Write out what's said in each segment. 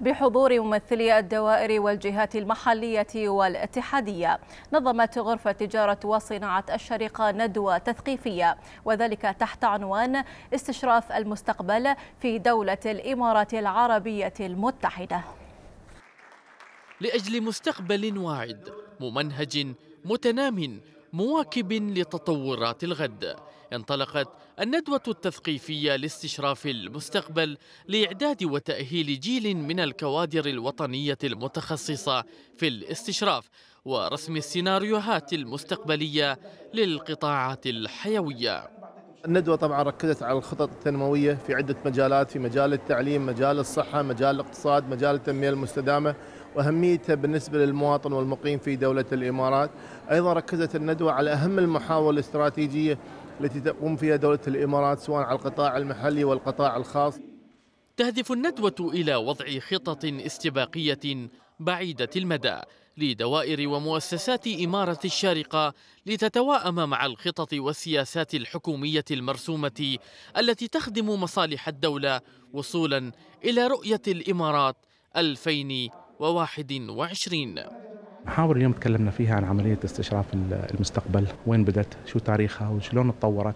بحضور ممثلي الدوائر والجهات المحلية والاتحادية نظمت غرفة تجارة وصناعة الشرقة ندوة تثقيفية وذلك تحت عنوان استشراف المستقبل في دولة الإمارات العربية المتحدة لأجل مستقبل واعد ممنهج متنام مواكب لتطورات الغد انطلقت الندوة التثقيفية لاستشراف المستقبل لإعداد وتأهيل جيل من الكوادر الوطنية المتخصصة في الاستشراف ورسم السيناريوهات المستقبلية للقطاعات الحيوية الندوة طبعا ركزت على الخطط التنموية في عدة مجالات في مجال التعليم مجال الصحة مجال الاقتصاد مجال التنمية المستدامة وأهميتها بالنسبة للمواطن والمقيم في دولة الإمارات أيضا ركزت الندوة على أهم المحاور الاستراتيجية التي تقوم فيها دولة الإمارات سواء على القطاع المحلي والقطاع الخاص تهدف الندوة إلى وضع خطط استباقية بعيدة المدى لدوائر ومؤسسات إمارة الشارقة لتتواءم مع الخطط والسياسات الحكومية المرسومة التي تخدم مصالح الدولة وصولا إلى رؤية الإمارات 2021 محاور اليوم تكلمنا فيها عن عملية استشراف المستقبل وين بدأت شو تاريخها وشلون تطورت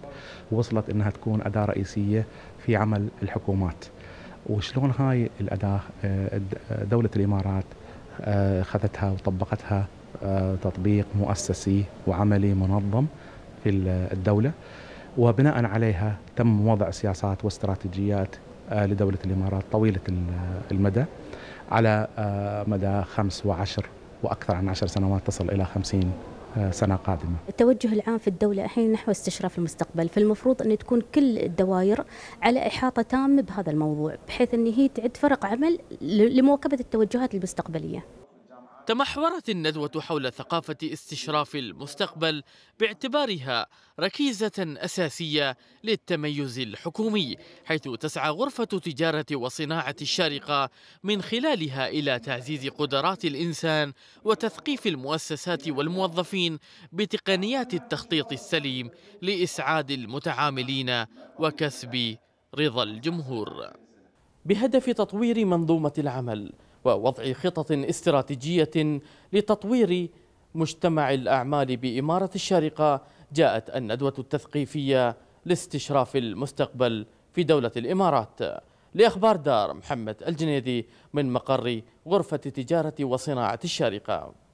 ووصلت أنها تكون أداة رئيسية في عمل الحكومات وشلون هاي الأداة آه، آه، دولة الإمارات اخذتها آه، وطبقتها آه، تطبيق مؤسسي وعملي منظم في الدوله وبناء عليها تم وضع سياسات واستراتيجيات آه، لدوله الامارات طويله المدى على مدى خمس وعشر واكثر عن عشر سنوات تصل الى خمسين آه، سنه قادمه. التوجه العام في الدوله الحين نحو استشراف المستقبل، فالمفروض ان تكون كل الدوائر على احاطه تامه بهذا الموضوع، بحيث ان هي تعد فرق عمل لمواكبه التوجهات المستقبليه. تمحورت الندوة حول ثقافة استشراف المستقبل باعتبارها ركيزة أساسية للتميز الحكومي حيث تسعى غرفة تجارة وصناعة الشارقة من خلالها إلى تعزيز قدرات الإنسان وتثقيف المؤسسات والموظفين بتقنيات التخطيط السليم لإسعاد المتعاملين وكسب رضا الجمهور بهدف تطوير منظومة العمل ووضع خطط استراتيجية لتطوير مجتمع الأعمال بإمارة الشارقة جاءت الندوة التثقيفية لاستشراف المستقبل في دولة الإمارات لأخبار دار محمد الجنيدي من مقر غرفة تجارة وصناعة الشارقة